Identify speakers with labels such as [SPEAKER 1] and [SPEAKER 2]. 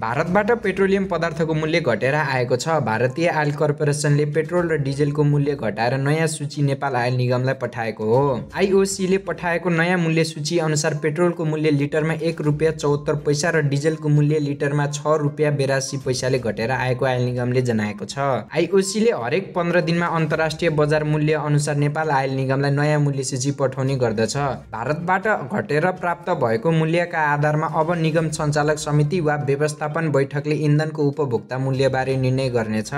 [SPEAKER 1] भारतबाट पेट्रोलियम पदार्थको मूल्य घटेर आएको छ भारतीय आयल कर्पोरेसनले पेट्रोल र डिजेलको मूल्य घटाएर नयाँ सूची नेपाल आयल निगमलाई पठाएको हो आइओसीले पठाएको नयाँ मूल्य सूची अनुसार पेट्रोलको मूल्य लिटरमा एक रुपियाँ चौहत्तर पैसा र डिजेलको मूल्य लिटरमा छ रुपियाँ बेरासी पैसाले घटेर आएको आयल निगमले जनाएको छ आइओसीले हरेक पन्ध्र दिनमा अन्तर्राष्ट्रिय बजार मूल्य अनुसार नेपाल आयल निगमलाई नयाँ मूल्य सूची पठाउने गर्दछ भारतबाट घटेर प्राप्त भएको मूल्यका आधारमा अब निगम सञ्चालक समिति वा व्यवस्था व्यवस्थापन बैठकले इन्धनको उपभोक्ता मूल्यबारे निर्णय गर्नेछ